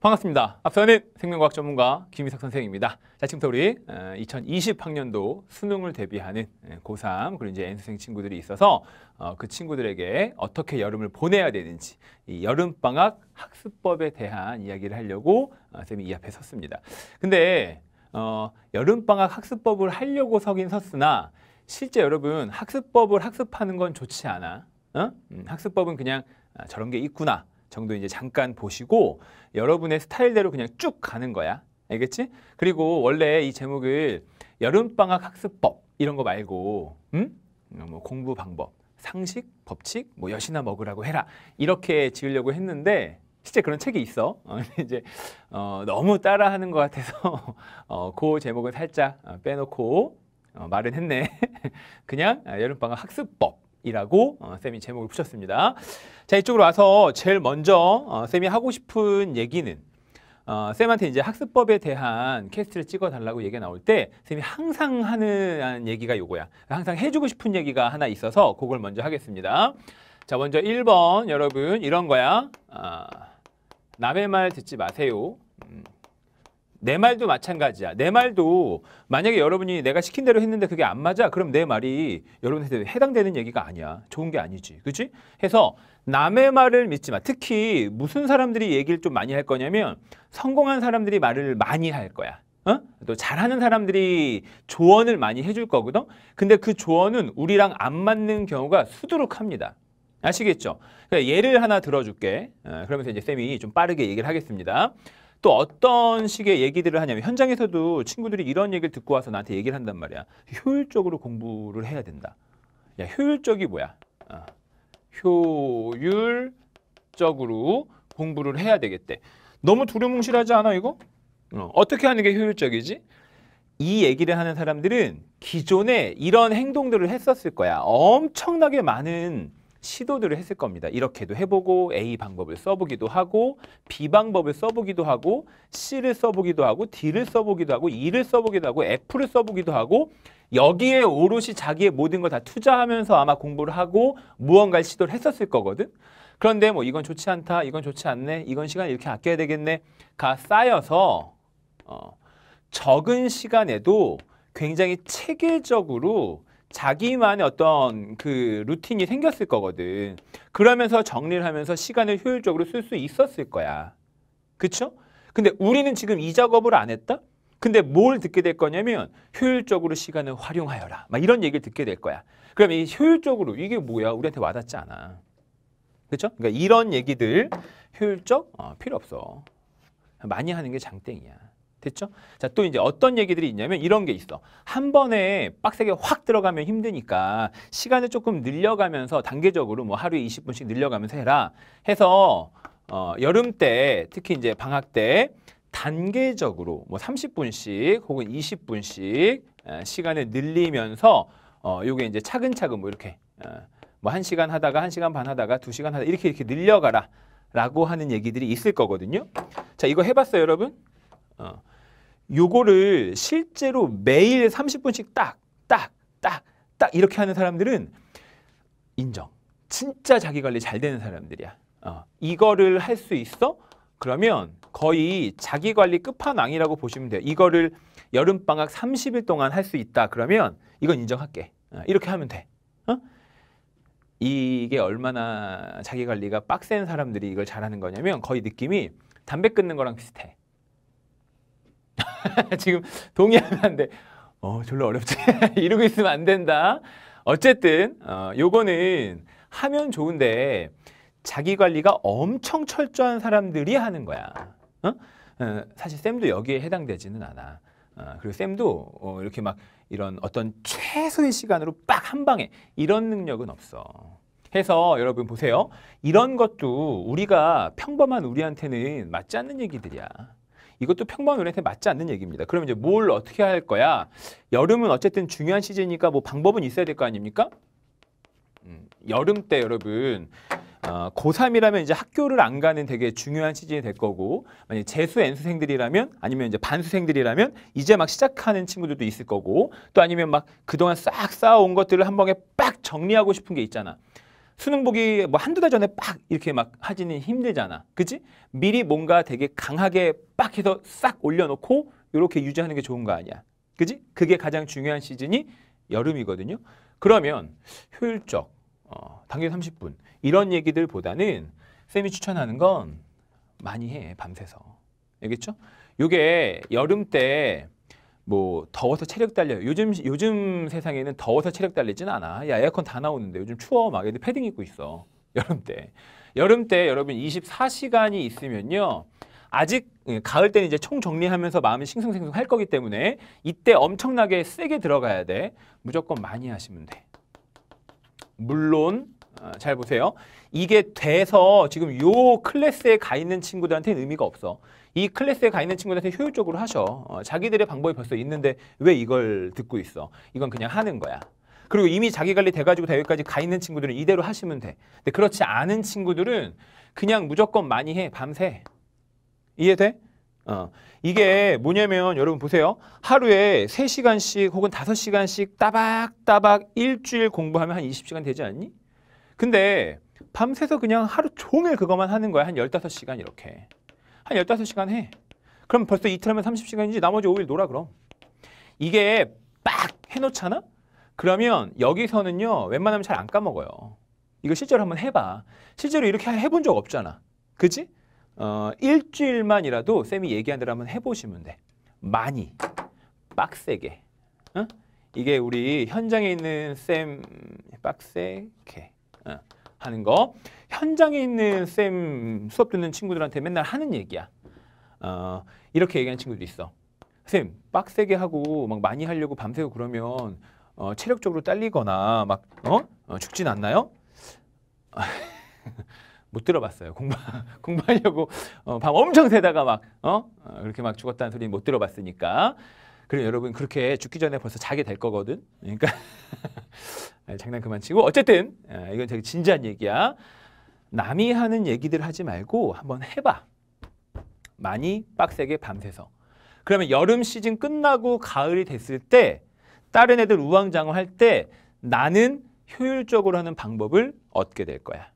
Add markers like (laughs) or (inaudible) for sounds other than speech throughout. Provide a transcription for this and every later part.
반갑습니다. 앞서는 생명과학 전문가 김희석 선생입니다. 자, 지금부터 우리 2020학년도 어, 수능을 대비하는 예, 고3 그리고 이제 N수생 친구들이 있어서 어, 그 친구들에게 어떻게 여름을 보내야 되는지 이 여름방학 학습법에 대한 이야기를 하려고 선생님이이 어, 앞에 섰습니다. 근데 어, 여름방학 학습법을 하려고 서긴 섰으나 실제 여러분 학습법을 학습하는 건 좋지 않아. 어? 음, 학습법은 그냥 아, 저런 게 있구나 정도 이제 잠깐 보시고 여러분의 스타일대로 그냥 쭉 가는 거야. 알겠지? 그리고 원래 이 제목을 여름방학 학습법 이런 거 말고 음? 어, 뭐 공부 방법, 상식, 법칙, 뭐 여시나 먹으라고 해라 이렇게 지으려고 했는데 실제 그런 책이 있어. 어, 이제 어, 너무 따라하는 것 같아서 (laughs) 어, 그 제목은 살짝 어, 빼놓고 어, 말은 했네. (laughs) 그냥 아, 여름방학 학습법 이라고 어, 쌤이 제목을 붙였습니다. 자 이쪽으로 와서 제일 먼저 어, 쌤이 하고 싶은 얘기는 어, 쌤한테 이제 학습법에 대한 캐스트를 찍어달라고 얘기가 나올 때 쌤이 항상 하는 얘기가 요거야. 항상 해주고 싶은 얘기가 하나 있어서 그걸 먼저 하겠습니다. 자 먼저 1번 여러분 이런 거야. 아, 남의 말 듣지 마세요. 음. 내 말도 마찬가지야. 내 말도 만약에 여러분이 내가 시킨 대로 했는데 그게 안 맞아. 그럼 내 말이 여러분한테 해당되는 얘기가 아니야. 좋은 게 아니지. 그치 해서 남의 말을 믿지 마. 특히 무슨 사람들이 얘기를 좀 많이 할 거냐면 성공한 사람들이 말을 많이 할 거야. 어? 또 잘하는 사람들이 조언을 많이 해줄 거거든. 근데 그 조언은 우리랑 안 맞는 경우가 수두룩합니다. 아시겠죠? 그러니까 예를 하나 들어줄게. 어, 그러면서 이제 쌤이 좀 빠르게 얘기를 하겠습니다. 또 어떤 식의 얘기들을 하냐면 현장에서도 친구들이 이런 얘기를 듣고 와서 나한테 얘기를 한단 말이야. 효율적으로 공부를 해야 된다. 야, 효율적이 뭐야? 어. 효율적으로 공부를 해야 되겠대. 너무 두려뭉실하지 않아 이거? 어. 어떻게 하는 게 효율적이지? 이 얘기를 하는 사람들은 기존에 이런 행동들을 했었을 거야. 엄청나게 많은 시도들을 했을 겁니다. 이렇게도 해보고 A 방법을 써보기도 하고 B 방법을 써보기도 하고 C를 써보기도 하고 D를 써보기도 하고 E를 써보기도 하고 F를 써보기도 하고 여기에 오롯이 자기의 모든 걸 다 투자하면서 아마 공부를 하고 무언가를 시도를 했었을 거거든. 그런데 뭐 이건 좋지 않다, 이건 좋지 않네, 이건 시간 이렇게 아껴야 되겠네가 쌓여서 어, 적은 시간에도 굉장히 체계적으로 자기만의 어떤 그 루틴이 생겼을 거거든. 그러면서 정리를 하면서 시간을 효율적으로 쓸 수 있었을 거야. 그쵸? 근데 우리는 지금 이 작업을 안 했다? 근데 뭘 듣게 될 거냐면 효율적으로 시간을 활용하여라. 막 이런 얘기를 듣게 될 거야. 그럼 이 효율적으로 이게 뭐야? 우리한테 와닿지 않아. 그쵸 그러니까 이런 얘기들 효율적 어, 필요 없어. 많이 하는 게 장땡이야. 됐죠? 자, 또 이제 어떤 얘기들이 있냐면 이런 게 있어. 한 번에 빡세게 확 들어가면 힘드니까 시간을 조금 늘려가면서 단계적으로 뭐 하루에 20분씩 늘려가면서 해라. 해서 어, 여름 때 특히 이제 방학 때 단계적으로 뭐 30분씩 혹은 20분씩 시간을 늘리면서 어, 요게 이제 차근차근 뭐 이렇게 어, 뭐 1시간 하다가 1시간 반 하다가 2시간 하다 이렇게 이렇게 늘려가라 라고 하는 얘기들이 있을 거거든요. 자, 이거 해봤어요, 여러분? 어. 요거를 실제로 매일 30분씩 딱, 딱, 딱, 딱 이렇게 하는 사람들은 인정. 진짜 자기 관리 잘 되는 사람들이야. 어. 이거를 할 수 있어? 그러면 거의 자기 관리 끝판왕이라고 보시면 돼요. 이거를 여름 방학 30일 동안 할 수 있다. 그러면 이건 인정할게. 어. 이렇게 하면 돼. 어? 이게 얼마나 자기 관리가 빡센 사람들이 이걸 잘하는 거냐면 거의 느낌이 담배 끊는 거랑 비슷해. (laughs) 지금 동의하면 안 돼. 어, 별로 어렵지. (laughs) 이러고 있으면 안 된다. 어쨌든 어, 요거는 하면 좋은데 자기 관리가 엄청 철저한 사람들이 하는 거야. 어? 어, 사실 쌤도 여기에 해당되지는 않아. 어, 그리고 쌤도 어, 이렇게 막 이런 어떤 최소의 시간으로 빡 한 방에 이런 능력은 없어. 해서 여러분 보세요. 이런 것도 우리가 평범한 우리한테는 맞지 않는 얘기들이야. 이것도 평범한 연예인한테 맞지 않는 얘기입니다. 그럼 이제 뭘 어떻게 할 거야? 여름은 어쨌든 중요한 시즌이니까 뭐 방법은 있어야 될 거 아닙니까? 음, 여름 때 여러분 어, 고3이라면 이제 학교를 안 가는 되게 중요한 시즌이 될 거고 만약 재수 N수생들이라면 아니면 이제 반수생들이라면 이제 막 시작하는 친구들도 있을 거고 또 아니면 막 그동안 싹 쌓아온 것들을 한 번에 빡 정리하고 싶은 게 있잖아. 수능 보기 뭐 한두 달 전에 빡 이렇게 막 하지는 힘들잖아. 그치? 미리 뭔가 되게 강하게 빡 해서 싹 올려놓고 이렇게 유지하는 게 좋은 거 아니야. 그치 그게 가장 중요한 시즌이 여름이거든요. 그러면 효율적, 어, 당일 30분 이런 얘기들보다는 쌤이 추천하는 건 많이 해, 밤새서. 알겠죠? 요게 여름 때뭐 더워서 체력 달려 요즘 요즘 세상에는 더워서 체력 달리진 않아 야 에어컨 다 나오는데 요즘 추워 막 애들 패딩 입고 있어 (laughs) 여름 때 여름 때 여러분 24시간이 있으면요 아직 예, 가을 때는 이제 총 정리하면서 마음이 싱숭생숭 할 거기 때문에 이때 엄청나게 세게 들어가야 돼 무조건 많이 하시면 돼 물론 어, 잘 보세요 이게 돼서 지금 요 클래스에 가 있는 친구들한테는 의미가 없어 이 클래스에 가 있는 친구들한테 효율적으로 하셔. 어, 자기들의 방법이 벌써 있는데 왜 이걸 듣고 있어. 이건 그냥 하는 거야. 그리고 이미 자기관리 돼가지고 대회까지 가 있는 친구들은 이대로 하시면 돼. 근데 그렇지 않은 친구들은 그냥 무조건 많이 해. 밤새. 이해돼? 어. 이게 뭐냐면 여러분 보세요. 하루에 3시간씩 혹은 5시간씩 따박따박 일주일 공부하면 한 20시간 되지 않니? 근데 밤새서 그냥 하루 종일 그것만 하는 거야. 한 15시간 이렇게. 한 15시간 해. 그럼 벌써 이틀하면 30시간이지 나머지 5일 놀아 그럼. 이게 빡 해놓잖아? 그러면 여기서는요 웬만하면 잘 안 까먹어요. 이거 실제로 한번 해봐. 실제로 이렇게 해본 적 없잖아. 그지? 어, 일주일만이라도 쌤이 얘기한 대로 한번 해보시면 돼. 많이, 빡세게. 어? 이게 우리 현장에 있는 쌤 빡세게. 어. 하는 거 현장에 있는 쌤 수업 듣는 친구들한테 맨날 하는 얘기야. 어, 이렇게 얘기하는 친구도 있어. 쌤 빡세게 하고 막 많이 하려고 밤새고 그러면 어, 체력적으로 딸리거나 막 어? 어 죽진 않나요? (laughs) 못 들어봤어요. 공부 (laughs) 공부하려고 어, 밤 엄청 새다가 막 어? 어 이렇게 막 죽었다는 소리는 못 들어봤으니까 그럼 여러분 그렇게 죽기 전에 벌써 자게 될 거거든. 그러니까 (laughs) 장난 그만 치고 어쨌든 아, 이건 되게 진지한 얘기야. 남이 하는 얘기들 하지 말고 한번 해봐. 많이 빡세게 밤새서. 그러면 여름 시즌 끝나고 가을이 됐을 때 다른 애들 우왕좌왕 할때 나는 효율적으로 하는 방법을 얻게 될 거야.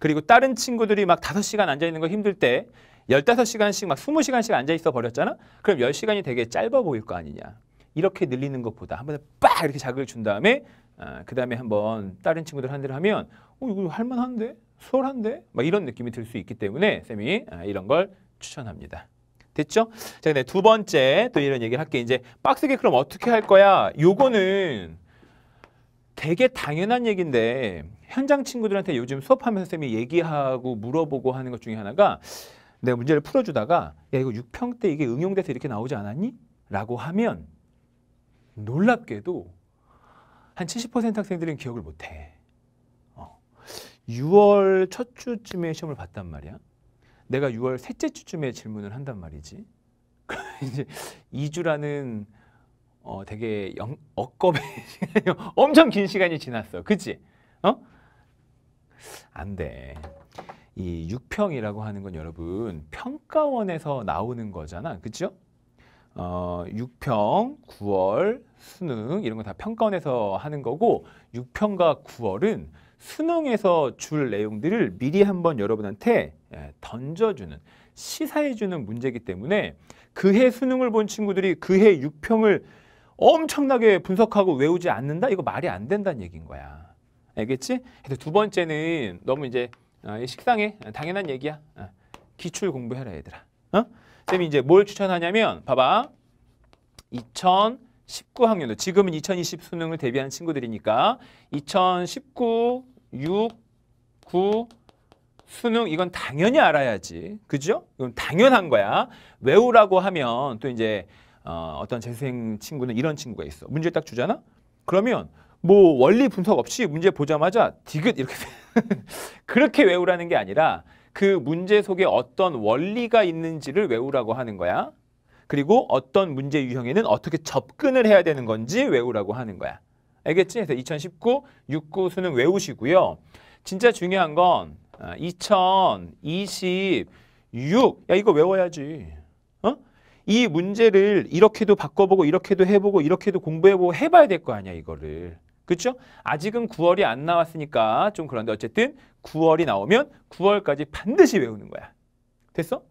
그리고 다른 친구들이 막다 시간 앉아있는 거 힘들 때 열다섯 시간씩막 스무 시간씩 앉아있어 버렸잖아? 그럼 열시간이 되게 짧아 보일 거 아니냐. 이렇게 늘리는 것보다 한 번에 빡 이렇게 자극을 준 다음에 아, 그 다음에 한 번 다른 친구들 한대로 하면 어 이거 할만한데? 수월한데? 막 이런 느낌이 들 수 있기 때문에 쌤이 아, 이런 걸 추천합니다. 됐죠? 자, 근데 두 번째 또 이런 얘기를 할게 이제 빡세게 그럼 어떻게 할 거야? 요거는 되게 당연한 얘기인데 현장 친구들한테 요즘 수업하면서 쌤이 얘기하고 물어보고 하는 것 중에 하나가 내가 문제를 풀어주다가 야 이거 6평 때 이게 응용돼서 이렇게 나오지 않았니? 라고 하면 놀랍게도 한 70% 학생들은 기억을 못해. 어. 6월 첫 주쯤에 시험을 봤단 말이야. 내가 6월 셋째 주쯤에 질문을 한단 말이지. (laughs) 이제 2주라는 어 되게 영, 억겁의 (laughs) 시간이 엄청 긴 시간이 지났어. 그치? 어? 안 돼. 이6평이라고 하는 건 여러분 평가원에서 나오는 거잖아. 그죠? 어, 6평, 9월, 수능 이런 거 다 평가원에서 하는 거고 6평과 9월은 수능에서 줄 내용들을 미리 한번 여러분한테 예, 던져주는 시사해주는 문제이기 때문에 그해 수능을 본 친구들이 그해 6평을 엄청나게 분석하고 외우지 않는다? 이거 말이 안 된다는 얘기인 거야. 알겠지? 그래서 두 번째는 너무 이제 어, 식상에 어, 당연한 얘기야. 어, 기출 공부해라 얘들아. 어? 쌤이 이제 뭘 추천하냐면 봐봐. 2019학년도 지금은 2020 수능을 대비한 친구들이니까 2019, 6, 9 수능 이건 당연히 알아야지. 그죠? 이건 당연한 거야. 외우라고 하면 또 이제 어, 어떤 재생 친구는 이런 친구가 있어. 문제 딱 주잖아? 그러면 뭐 원리 분석 없이 문제 보자마자 디귿 이렇게 (laughs) 그렇게 외우라는 게 아니라 그 문제 속에 어떤 원리가 있는지를 외우라고 하는 거야. 그리고 어떤 문제 유형에는 어떻게 접근을 해야 되는 건지 외우라고 하는 거야. 알겠지? 그래서 2019 69 수능 외우시고요. 진짜 중요한 건 2026. 아, 야, 이거 외워야지. 어? 이 문제를 이렇게도 바꿔보고 이렇게도 해보고 이렇게도 공부해보고 해봐야 될 거 아니야, 이거를. 그렇죠? 아직은 9월이 안 나왔으니까 좀 그런데 어쨌든 9월이 나오면 9월까지 반드시 외우는 거야. 됐어?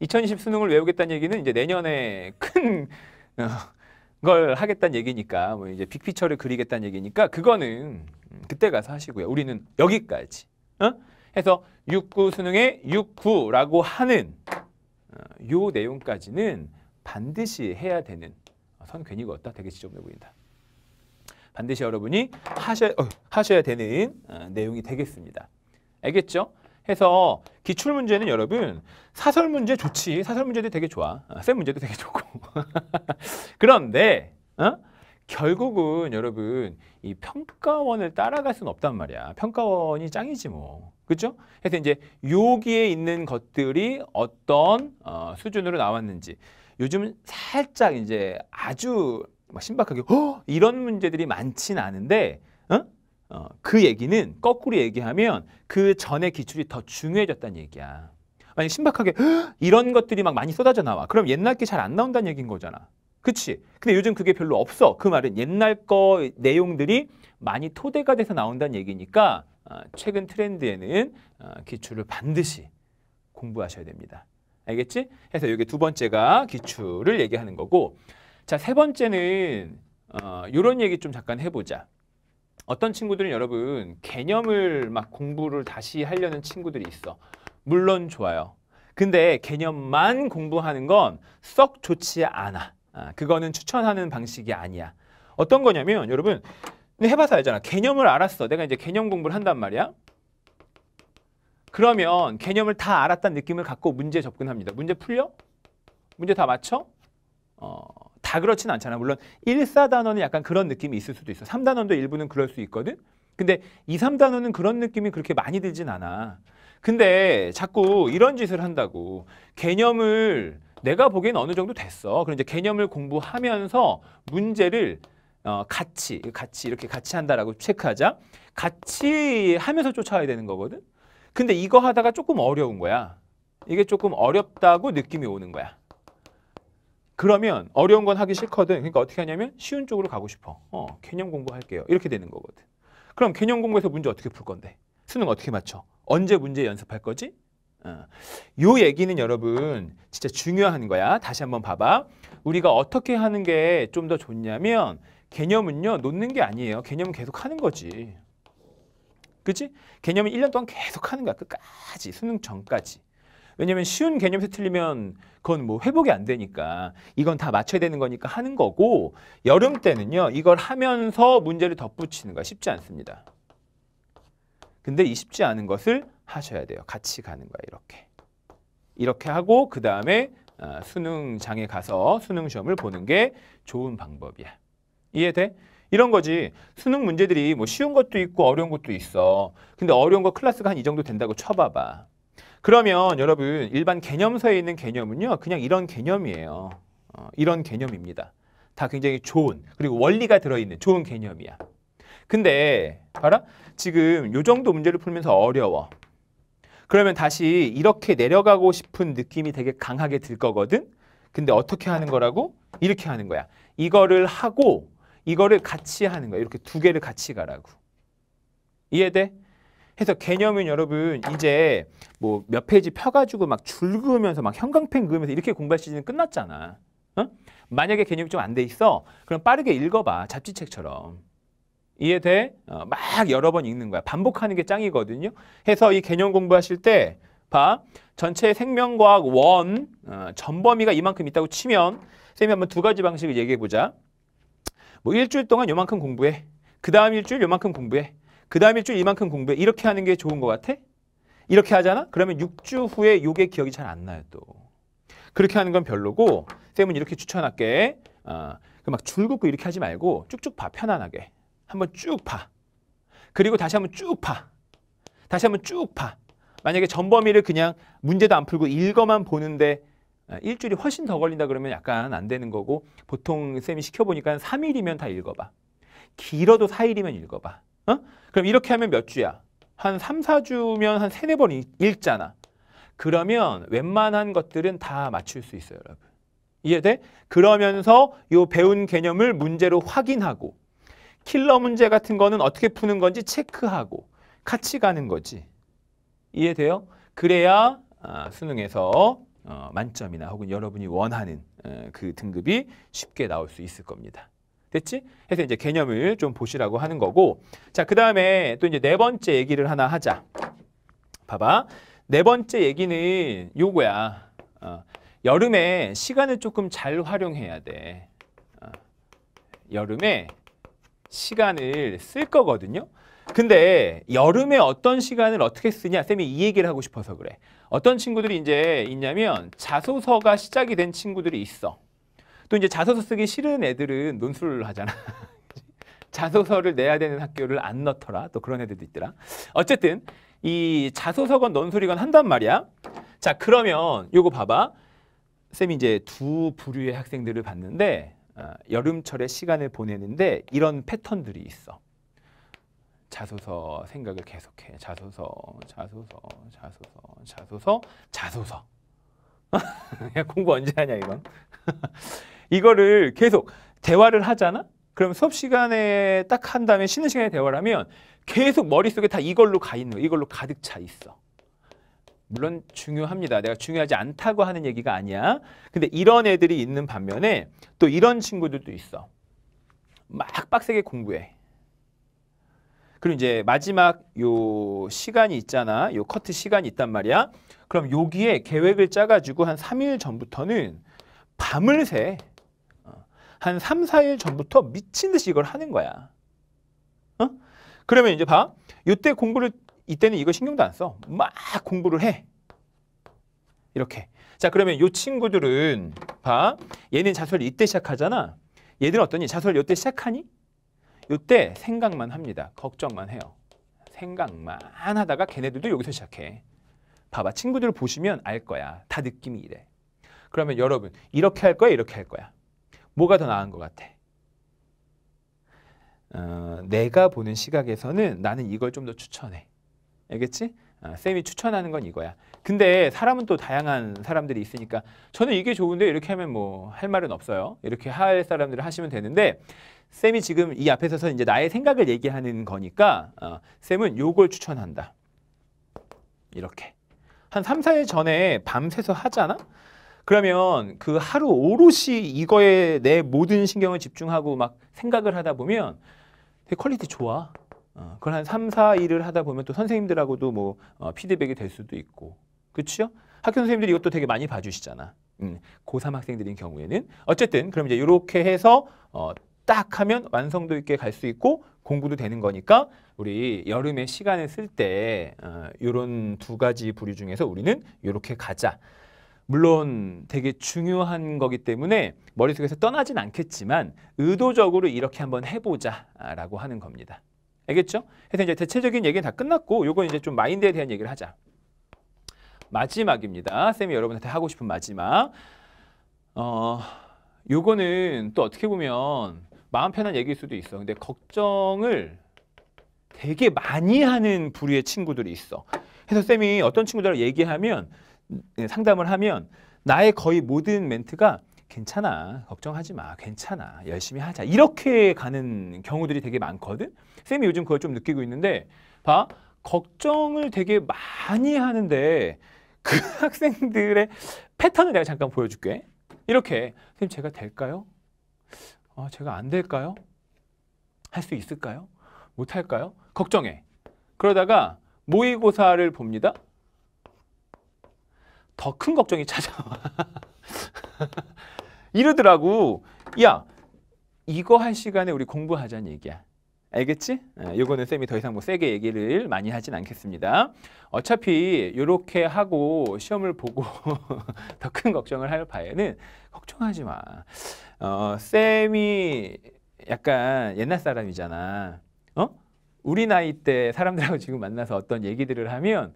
2020 (laughs) 수능을 외우겠다는 얘기는 이제 내년에 큰걸 어, 하겠다는 얘기니까 뭐 이제 빅피처를 그리겠다는 얘기니까 그거는 그때 가서 하시고요. 우리는 여기까지. 어? 해서 6구수능에6구라고 하는 어, 요 내용까지는 반드시 해야 되는 어, 선 괜히 그었다 되게 지저분해 보인다. 반드시 여러분이 하셔야, 어, 하셔야 되는 어, 내용이 되겠습니다. 알겠죠? 해서 기출 문제는 여러분 사설 문제 좋지 사설 문제도 되게 좋아 아, 쌤 문제도 되게 좋고 (laughs) 그런데 어? 결국은 여러분 이 평가원을 따라갈 수는 없단 말이야 평가원이 짱이지 뭐그죠그서 이제 여기에 있는 것들이 어떤 어, 수준으로 나왔는지 요즘 살짝 이제 아주 막 신박하게 허! 이런 문제들이 많진 않은데 어? 어, 그 얘기는 거꾸로 얘기하면 그 전에 기출이 더 중요해졌다는 얘기야. 만약 신박하게 허! 이런 것들이 막 많이 쏟아져 나와. 그럼 옛날 게 잘 안 나온다는 얘기인 거잖아. 그치? 근데 요즘 그게 별로 없어. 그 말은 옛날 거 내용들이 많이 토대가 돼서 나온다는 얘기니까 어, 최근 트렌드에는 어, 기출을 반드시 공부하셔야 됩니다. 알겠지? 해서 이게 두 번째가 기출을 얘기하는 거고 자, 세 번째는 어, 이런 얘기 좀 잠깐 해보자. 어떤 친구들은 여러분 개념을 막 공부를 다시 하려는 친구들이 있어. 물론 좋아요. 근데 개념만 공부하는 건 썩 좋지 않아. 아, 그거는 추천하는 방식이 아니야. 어떤 거냐면 여러분 해봐서 알잖아. 개념을 알았어. 내가 이제 개념 공부를 한단 말이야. 그러면 개념을 다 알았다는 느낌을 갖고 문제 접근합니다. 문제 풀려? 문제 다 맞춰? 어, 다 그렇진 않잖아. 물론 1, 4단원은 약간 그런 느낌이 있을 수도 있어. 3단원도 일부는 그럴 수 있거든. 근데 2, 3단원은 그런 느낌이 그렇게 많이 들진 않아. 근데 자꾸 이런 짓을 한다고. 개념을 내가 보기엔 어느 정도 됐어. 그럼 이제 개념을 공부하면서 문제를 어, 같이, 같이, 이렇게 같이 한다라고 체크하자. 같이 하면서 쫓아야 와 되는 거거든. 근데 이거 하다가 조금 어려운 거야. 이게 조금 어렵다고 느낌이 오는 거야. 그러면 어려운 건 하기 싫거든. 그러니까 어떻게 하냐면 쉬운 쪽으로 가고 싶어. 어, 개념 공부할게요. 이렇게 되는 거거든. 그럼 개념 공부에서 문제 어떻게 풀 건데? 수능 어떻게 맞춰? 언제 문제 연습할 거지? 어. 요 얘기는 여러분 진짜 중요한 거야. 다시 한 번 봐봐. 우리가 어떻게 하는 게 좀 더 좋냐면 개념은요 놓는 게 아니에요. 개념은 계속 하는 거지. 그치? 개념은 1년 동안 계속 하는 거야. 끝까지 수능 전까지. 왜냐면 쉬운 개념에서 틀리면 그건 뭐 회복이 안 되니까 이건 다 맞춰야 되는 거니까 하는 거고 여름 때는요 이걸 하면서 문제를 덧붙이는 거 쉽지 않습니다. 근데 이 쉽지 않은 것을 하셔야 돼요. 같이 가는 거야 이렇게. 이렇게 하고 그 다음에 아, 수능장에 가서 수능 시험을 보는 게 좋은 방법이야. 이해돼? 이런 거지. 수능 문제들이 뭐 쉬운 것도 있고 어려운 것도 있어. 근데 어려운 거 클래스가 한 이 정도 된다고 쳐봐봐. 그러면 여러분 일반 개념서에 있는 개념은요. 그냥 이런 개념이에요. 어, 이런 개념입니다. 다 굉장히 좋은 그리고 원리가 들어있는 좋은 개념이야. 근데 봐라 지금 요 정도 문제를 풀면서 어려워. 그러면 다시 이렇게 내려가고 싶은 느낌이 되게 강하게 들 거거든. 근데 어떻게 하는 거라고? 이렇게 하는 거야. 이거를 하고 이거를 같이 하는 거야. 이렇게 두 개를 같이 가라고. 이해돼? 해서 개념은 여러분 이제 뭐 몇 페이지 펴가지고 막줄 그으면서 막 형광펜 그으면서 이렇게 공부할 시즌 끝났잖아. 어? 만약에 개념이 좀 안 돼 있어. 그럼 빠르게 읽어봐. 잡지책처럼. 이해돼? 어, 막 여러 번 읽는 거야. 반복하는 게 짱이거든요. 해서 이 개념 공부하실 때 봐. 전체 생명과학 원 어, 전범위가 이만큼 있다고 치면 선생님이 한번 두 가지 방식을 얘기해 보자. 뭐 일주일 동안 요만큼 공부해. 그 다음 일주일 요만큼 공부해. 그 다음 일주일 이만큼 공부해. 이렇게 하는 게 좋은 것 같아? 이렇게 하잖아? 그러면 6주 후에 요게 기억이 잘 안 나요 또. 그렇게 하는 건 별로고 쌤은 이렇게 추천할게. 어, 그 막 줄긋고 이렇게 하지 말고 쭉쭉 봐 편안하게. 한번 쭉 봐. 그리고 다시 한번 쭉 봐. 다시 한번 쭉 봐. 만약에 전범위를 그냥 문제도 안 풀고 읽어만 보는데 어, 일주일이 훨씬 더 걸린다 그러면 약간 안 되는 거고 보통 쌤이 시켜보니까 3일이면 다 읽어봐. 길어도 4일이면 읽어봐. 어? 그럼 이렇게 하면 몇 주야? 한 3, 4주면 한 3, 4번 읽잖아. 그러면 웬만한 것들은 다 맞출 수 있어요, 여러분. 이해돼? 그러면서 요 배운 개념을 문제로 확인하고 킬러 문제 같은 거는 어떻게 푸는 건지 체크하고 같이 가는 거지. 이해돼요? 그래야 아, 수능에서 어, 만점이나 혹은 여러분이 원하는 어, 그 등급이 쉽게 나올 수 있을 겁니다. 됐지? 해서 이제 개념을 좀 보시라고 하는 거고 자, 그 다음에 또 이제 네 번째 얘기를 하나 하자. 봐봐. 네 번째 얘기는 요거야. 어, 여름에 시간을 조금 잘 활용해야 돼. 어, 여름에 시간을 쓸 거거든요. 근데 여름에 어떤 시간을 어떻게 쓰냐 쌤이 이 얘기를 하고 싶어서 그래 어떤 친구들이 이제 있냐면 자소서가 시작이 된 친구들이 있어 또 이제 자소서 쓰기 싫은 애들은 논술을 하잖아. (laughs) 자소서를 내야 되는 학교를 안 넣더라. 또 그런 애들도 있더라. 어쨌든 이 자소서건 논술이건 한단 말이야. 자 그러면 요거 봐봐. 쌤이 이제 두 부류의 학생들을 봤는데 어, 여름철에 시간을 보내는데 이런 패턴들이 있어. 자소서 생각을 계속해. 자소서, 자소서, 자소서, 자소서, 자소서. 야, (laughs) 공부 언제 하냐 이건. (laughs) 이거를 계속 대화를 하잖아? 그럼 수업 시간에 딱 한 다음에 쉬는 시간에 대화를 하면 계속 머릿속에 다 이걸로 가 있는 거 이걸로 가득 차 있어. 물론 중요합니다. 내가 중요하지 않다고 하는 얘기가 아니야. 근데 이런 애들이 있는 반면에 또 이런 친구들도 있어. 막 빡세게 공부해. 그리고 이제 마지막 요 시간이 있잖아. 요 커트 시간이 있단 말이야. 그럼 여기에 계획을 짜가지고 한 3일 전부터는 밤을 새. 한 3, 4일 전부터 미친 듯이 이걸 하는 거야. 어? 그러면 이제 봐. 이때 공부를 이때는 이거 신경도 안 써. 막 공부를 해. 이렇게. 자, 그러면 요 친구들은 봐. 얘는 자설 이때 시작하잖아. 얘들은 어떠니? 자설 요때 시작하니? 요때 생각만 합니다. 걱정만 해요. 생각만 하다가 걔네들도 여기서 시작해. 봐봐. 친구들 보시면 알 거야. 다 느낌이 이래. 그러면 여러분 이렇게 할 거야? 이렇게 할 거야? 뭐가 더 나은 것 같아? 어, 내가 보는 시각에서는 나는 이걸 좀 더 추천해. 알겠지? 아, 쌤이 추천하는 건 이거야. 근데 사람은 또 다양한 사람들이 있으니까 저는 이게 좋은데 이렇게 하면 뭐 할 말은 없어요. 이렇게 할 사람들을 하시면 되는데 쌤이 지금 이 앞에 서서 이제 나의 생각을 얘기하는 거니까 어, 쌤은 요걸 추천한다. 이렇게. 한 3, 4일 전에 밤새서 하잖아? 그러면 그 하루 오롯이 이거에 내 모든 신경을 집중하고 막 생각을 하다 보면 되게 퀄리티 좋아. 어, 그걸 한 3, 4일을 하다 보면 또 선생님들하고도 뭐 어, 피드백이 될 수도 있고. 그렇죠? 학교 선생님들이 이것도 되게 많이 봐주시잖아. 음, 고3 학생들인 경우에는. 어쨌든 그럼 이제 이렇게 해서 어, 딱 하면 완성도 있게 갈 수 있고 공부도 되는 거니까 우리 여름에 시간을 쓸때 어, 이런 두 가지 부류 중에서 우리는 이렇게 가자. 물론 되게 중요한 거기 때문에 머릿속에서 떠나진 않겠지만 의도적으로 이렇게 한번 해보자 라고 하는 겁니다. 알겠죠? 그래서 이제 대체적인 얘기는 다 끝났고 요건 이제 좀 마인드에 대한 얘기를 하자. 마지막입니다. 쌤이 여러분한테 하고 싶은 마지막. 어, 요거는 또 어떻게 보면 마음 편한 얘기일 수도 있어. 근데 걱정을 되게 많이 하는 부류의 친구들이 있어. 그래서 쌤이 어떤 친구들하고 얘기하면 예, 상담을 하면 나의 거의 모든 멘트가 괜찮아 걱정하지 마 괜찮아 열심히 하자 이렇게 가는 경우들이 되게 많거든 쌤이 요즘 그걸 좀 느끼고 있는데 봐 걱정을 되게 많이 하는데 그 (laughs) 학생들의 패턴을 내가 잠깐 보여줄게 이렇게 선생님 제가 될까요? 어, 제가 안 될까요? 할 수 있을까요? 못할까요? 걱정해 그러다가 모의고사를 봅니다 더큰 걱정이 찾아와. (laughs) 이러더라고. 야, 이거 할 시간에 우리 공부하자는 얘기야. 알겠지? 이거는 어, 쌤이 더 이상 뭐 세게 얘기를 많이 하진 않겠습니다. 어차피 이렇게 하고 시험을 보고 (laughs) 더 큰 걱정을 할 바에는 걱정하지 마. 어, 쌤이 약간 옛날 사람이잖아. 어? 우리 나이 때 사람들하고 지금 만나서 어떤 얘기들을 하면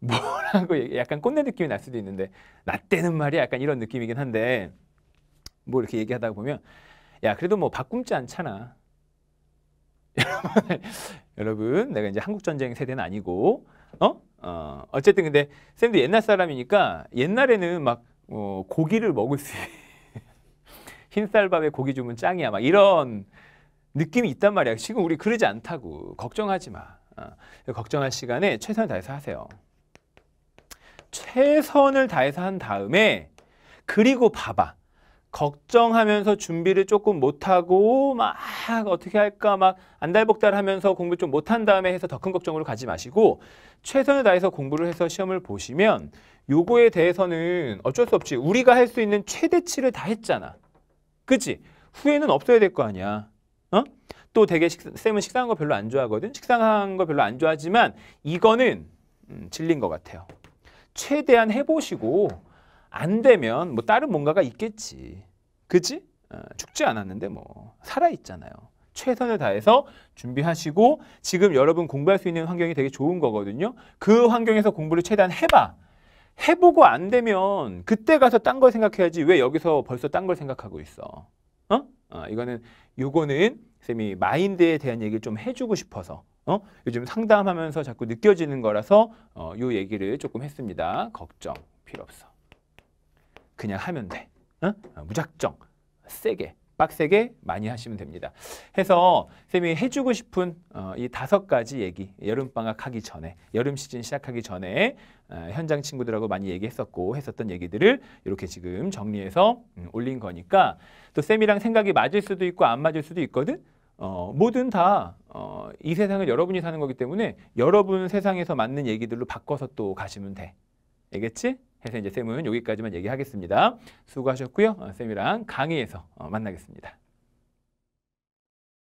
뭐라고 약간 꼰대 느낌이 날 수도 있는데 나 때는 말이야 약간 이런 느낌이긴 한데 뭐 이렇게 얘기하다 보면 야 그래도 뭐 바꿈지 않잖아 (laughs) 여러분 내가 이제 한국 전쟁 세대는 아니고 어? 어 어쨌든 근데 쌤도 옛날 사람이니까 옛날에는 막 어, 고기를 먹을 수 흰쌀밥에 고기 주면 짱이야 막 이런 느낌이 있단 말이야 지금 우리 그러지 않다고 걱정하지 마 어, 걱정할 시간에 최선을 다해서 하세요. 최선을 다해서 한 다음에 그리고 봐봐. 걱정하면서 준비를 조금 못하고 막 어떻게 할까 막 안달복달하면서 공부 좀 못한 다음에 해서 더 큰 걱정으로 가지 마시고 최선을 다해서 공부를 해서 시험을 보시면 요거에 대해서는 어쩔 수 없지 우리가 할 수 있는 최대치를 다 했잖아 그치? 후회는 없어야 될 거 아니야 어? 또 되게 식, 쌤은 식상한 거 별로 안 좋아하거든 식상한 거 별로 안 좋아하지만 이거는 음, 질린 것 같아요 최대한 해보시고 안 되면 뭐 다른 뭔가가 있겠지. 그지? 어, 죽지 않았는데 뭐 살아있잖아요. 최선을 다해서 준비하시고 지금 여러분 공부할 수 있는 환경이 되게 좋은 거거든요. 그 환경에서 공부를 최대한 해봐. 해보고 안 되면 그때 가서 딴 걸 생각해야지 왜 여기서 벌써 딴 걸 생각하고 있어. 어? 어 이거는 요거는 쌤이 마인드에 대한 얘기를 좀 해주고 싶어서 어? 요즘 상담하면서 자꾸 느껴지는 거라서 어, 요 얘기를 조금 했습니다. 걱정 필요 없어. 그냥 하면 돼. 어? 어? 무작정 세게 빡세게 많이 하시면 됩니다. 해서 쌤이 해주고 싶은 어, 이 다섯 가지 얘기 여름방학 하기 전에 여름 시즌 시작하기 전에 어, 현장 친구들하고 많이 얘기했었고 했었던 얘기들을 이렇게 지금 정리해서 음, 올린 거니까 또 쌤이랑 생각이 맞을 수도 있고 안 맞을 수도 있거든. 어, 뭐든 다, 어, 이 세상을 여러분이 사는 거기 때문에 여러분 세상에서 맞는 얘기들로 바꿔서 또 가시면 돼. 알겠지? 해서 이제 쌤은 여기까지만 얘기하겠습니다. 수고하셨고요. 어, 쌤이랑 강의에서 어, 만나겠습니다.